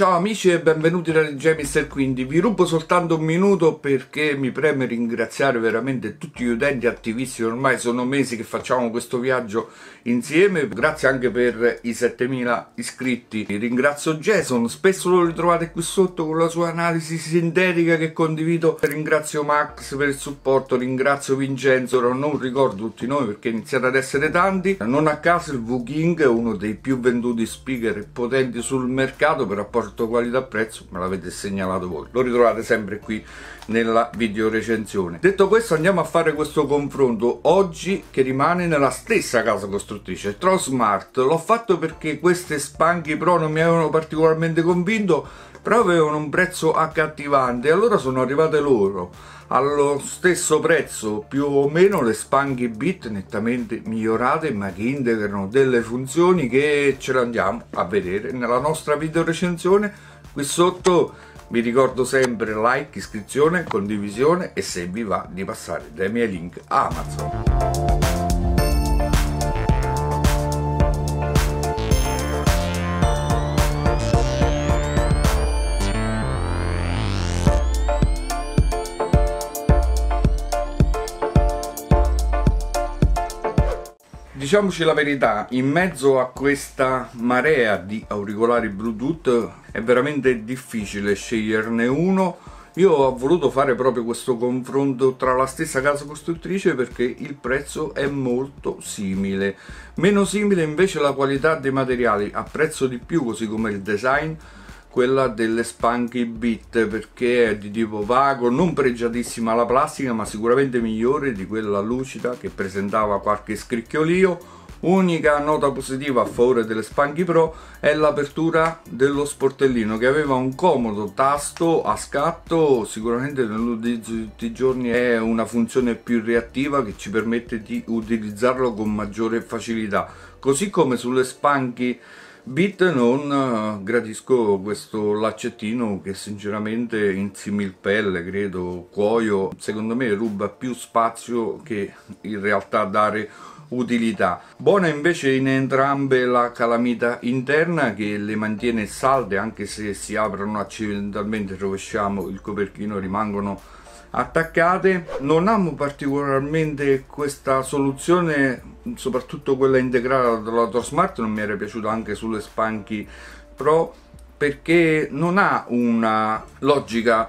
Ciao amici e benvenuti da Gemister quindi vi rubo soltanto un minuto perché mi preme ringraziare veramente tutti gli utenti attivisti ormai sono mesi che facciamo questo viaggio insieme grazie anche per i 7000 iscritti ringrazio Jason spesso lo ritrovate qui sotto con la sua analisi sintetica che condivido ringrazio Max per il supporto ringrazio Vincenzo non ricordo tutti noi perché iniziate ad essere tanti non a caso il V-King è uno dei più venduti speaker e potenti sul mercato per apportare sotto qualità prezzo me l'avete segnalato voi lo ritrovate sempre qui nella video recensione detto questo andiamo a fare questo confronto oggi che rimane nella stessa casa costruttrice Trosmart l'ho fatto perché queste Spanky Pro non mi avevano particolarmente convinto però avevano un prezzo accattivante allora sono arrivate loro allo stesso prezzo più o meno le Spanky Bit nettamente migliorate ma che integrano delle funzioni che ce le andiamo a vedere nella nostra video recensione qui sotto vi ricordo sempre like, iscrizione, condivisione e se vi va di passare dai miei link a Amazon Diciamoci la verità, in mezzo a questa marea di auricolari Bluetooth è veramente difficile sceglierne uno. Io ho voluto fare proprio questo confronto tra la stessa casa costruttrice perché il prezzo è molto simile. Meno simile invece la qualità dei materiali, apprezzo di più così come il design quella delle Spunky Beat perché è di tipo vago, non pregiatissima alla plastica ma sicuramente migliore di quella lucida che presentava qualche scricchiolio Unica nota positiva a favore delle Spanky Pro è l'apertura dello sportellino che aveva un comodo tasto a scatto, sicuramente nell'utilizzo di tutti i giorni è una funzione più reattiva che ci permette di utilizzarlo con maggiore facilità, così come sulle Spanky Bit non eh, gradisco questo laccettino che sinceramente in similpelle, credo, cuoio, secondo me ruba più spazio che in realtà dare utilità. Buona invece in entrambe la calamita interna che le mantiene salde anche se si aprono accidentalmente, rovesciamo il coperchino, rimangono attaccate. Non amo particolarmente questa soluzione soprattutto quella integrata dall'Auto Smart non mi era piaciuta anche sulle Spanky Pro perché non ha una logica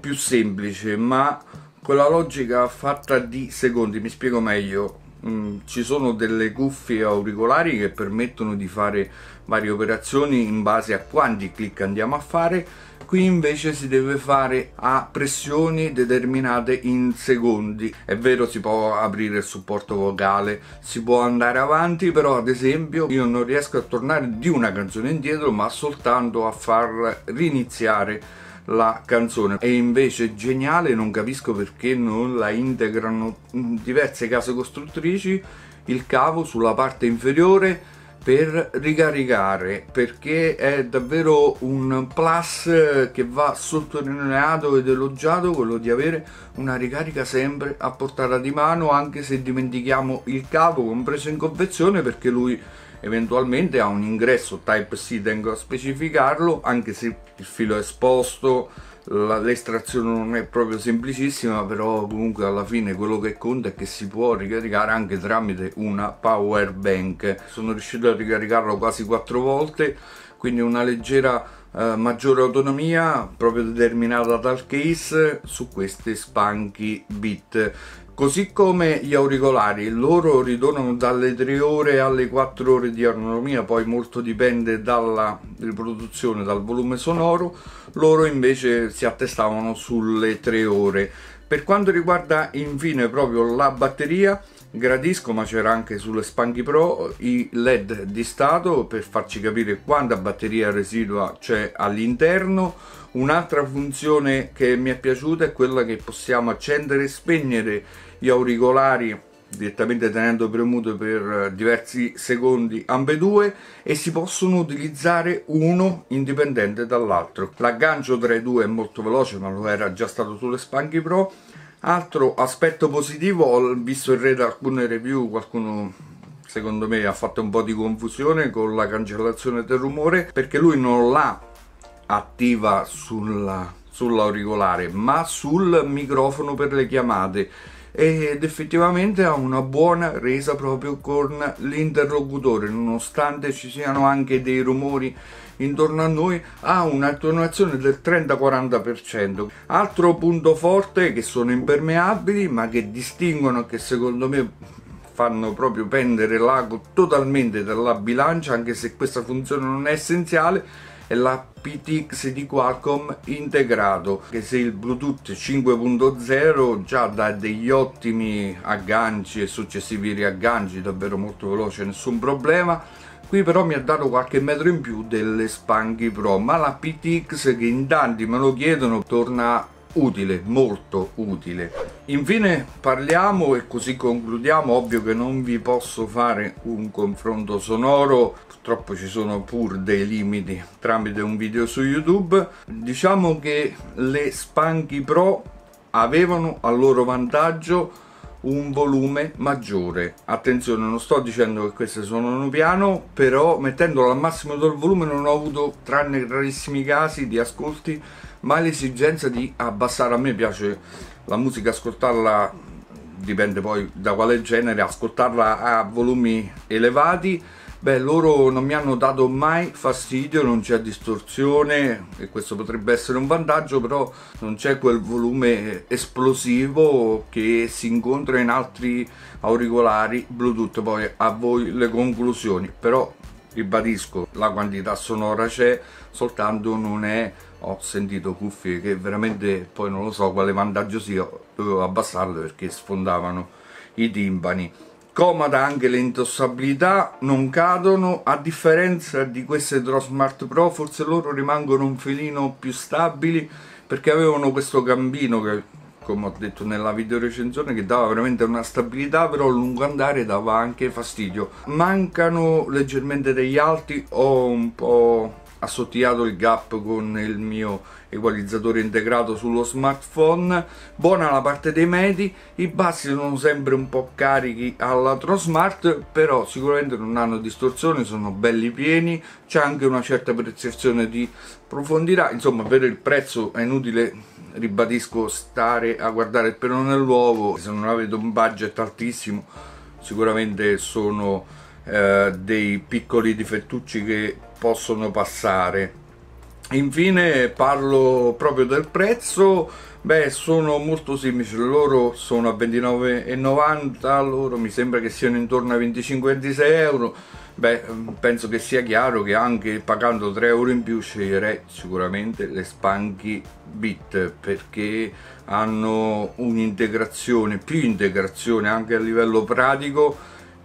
più semplice ma quella logica fatta di secondi mi spiego meglio Mm, ci sono delle cuffie auricolari che permettono di fare varie operazioni in base a quanti clic andiamo a fare qui invece si deve fare a pressioni determinate in secondi è vero si può aprire il supporto vocale si può andare avanti però ad esempio io non riesco a tornare di una canzone indietro ma soltanto a far riniziare la canzone è invece geniale non capisco perché non la integrano in diverse case costruttrici il cavo sulla parte inferiore per ricaricare perché è davvero un plus che va sottolineato ed elogiato quello di avere una ricarica sempre a portata di mano anche se dimentichiamo il cavo compreso in confezione perché lui eventualmente ha un ingresso Type-C, tengo a specificarlo, anche se il filo è esposto, l'estrazione non è proprio semplicissima, però comunque alla fine quello che conta è che si può ricaricare anche tramite una power bank. Sono riuscito a ricaricarlo quasi quattro volte, quindi una leggera eh, maggiore autonomia proprio determinata dal case su queste spanchi bit così come gli auricolari loro ritornano dalle 3 ore alle 4 ore di autonomia poi molto dipende dalla riproduzione dal volume sonoro loro invece si attestavano sulle 3 ore per quanto riguarda infine proprio la batteria Gradisco, ma c'era anche sulle Spanghi Pro i LED di stato per farci capire quanta batteria residua c'è all'interno. Un'altra funzione che mi è piaciuta è quella che possiamo accendere e spegnere gli auricolari direttamente tenendo premuto per diversi secondi ambedue e si possono utilizzare uno indipendente dall'altro l'aggancio tra i due è molto veloce ma lo era già stato sulle Spanghi Pro altro aspetto positivo ho visto in rete alcune review qualcuno secondo me ha fatto un po' di confusione con la cancellazione del rumore perché lui non l'ha attiva sulla, sull'auricolare ma sul microfono per le chiamate ed effettivamente ha una buona resa proprio con l'interlocutore nonostante ci siano anche dei rumori intorno a noi ha un'attenuazione del 30-40%. Altro punto forte che sono impermeabili ma che distinguono che secondo me fanno proprio pendere l'ago totalmente dalla bilancia anche se questa funzione non è essenziale la PTX di Qualcomm integrato che se il Bluetooth 5.0 già dà degli ottimi agganci e successivi riagganci davvero molto veloce nessun problema qui però mi ha dato qualche metro in più delle Spanchi Pro ma la PTX che in tanti me lo chiedono torna utile molto utile Infine parliamo e così concludiamo, ovvio che non vi posso fare un confronto sonoro, purtroppo ci sono pur dei limiti tramite un video su YouTube, diciamo che le Spanky Pro avevano a loro vantaggio un volume maggiore attenzione non sto dicendo che queste suonano piano però mettendolo al massimo del volume non ho avuto tranne rarissimi casi di ascolti ma l'esigenza di abbassare a me piace la musica ascoltarla dipende poi da quale genere ascoltarla a volumi elevati beh loro non mi hanno dato mai fastidio non c'è distorsione e questo potrebbe essere un vantaggio però non c'è quel volume esplosivo che si incontra in altri auricolari bluetooth poi a voi le conclusioni però ribadisco la quantità sonora c'è soltanto non è ho sentito cuffie che veramente poi non lo so quale vantaggio sia dovevo abbassarle perché sfondavano i timpani comoda anche le intossabilità non cadono a differenza di queste Draw Smart Pro forse loro rimangono un filino più stabili perché avevano questo gambino che come ho detto nella video recensione che dava veramente una stabilità però a lungo andare dava anche fastidio mancano leggermente degli alti ho un po' assottigliato il gap con il mio equalizzatore integrato sullo smartphone buona la parte dei medi i bassi sono sempre un po' carichi alla Smart, però sicuramente non hanno distorsione sono belli pieni c'è anche una certa percezione di profondità insomma per il prezzo è inutile ribadisco stare a guardare il pelo nell'uovo se non avete un budget altissimo sicuramente sono eh, dei piccoli difettucci che possono passare infine parlo proprio del prezzo Beh, sono molto semplici, loro sono a 29,90, loro mi sembra che siano intorno ai 25-26 euro. Beh, mm, penso che sia chiaro che anche pagando 3 euro in più sceglierei sicuramente le Spanky Bit perché hanno un'integrazione, più integrazione anche a livello pratico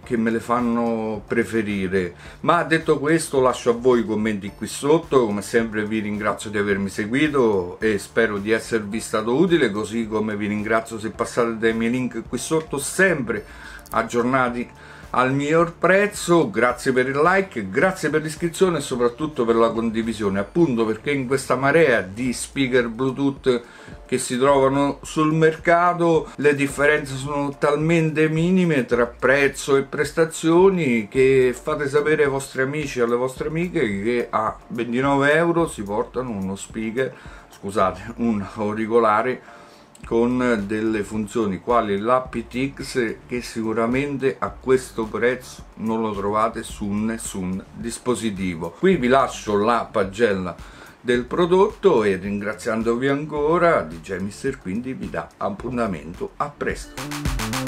che me le fanno preferire ma detto questo lascio a voi i commenti qui sotto come sempre vi ringrazio di avermi seguito e spero di esservi stato utile così come vi ringrazio se passate dai miei link qui sotto sempre aggiornati al miglior prezzo, grazie per il like, grazie per l'iscrizione e soprattutto per la condivisione, appunto perché in questa marea di speaker Bluetooth che si trovano sul mercato le differenze sono talmente minime tra prezzo e prestazioni che fate sapere ai vostri amici e alle vostre amiche che a 29 euro si portano uno speaker, scusate, un auricolare con delle funzioni quali l'APTX che sicuramente a questo prezzo non lo trovate su nessun dispositivo qui vi lascio la pagella del prodotto e ringraziandovi ancora DJ Mister quindi vi dà appuntamento a presto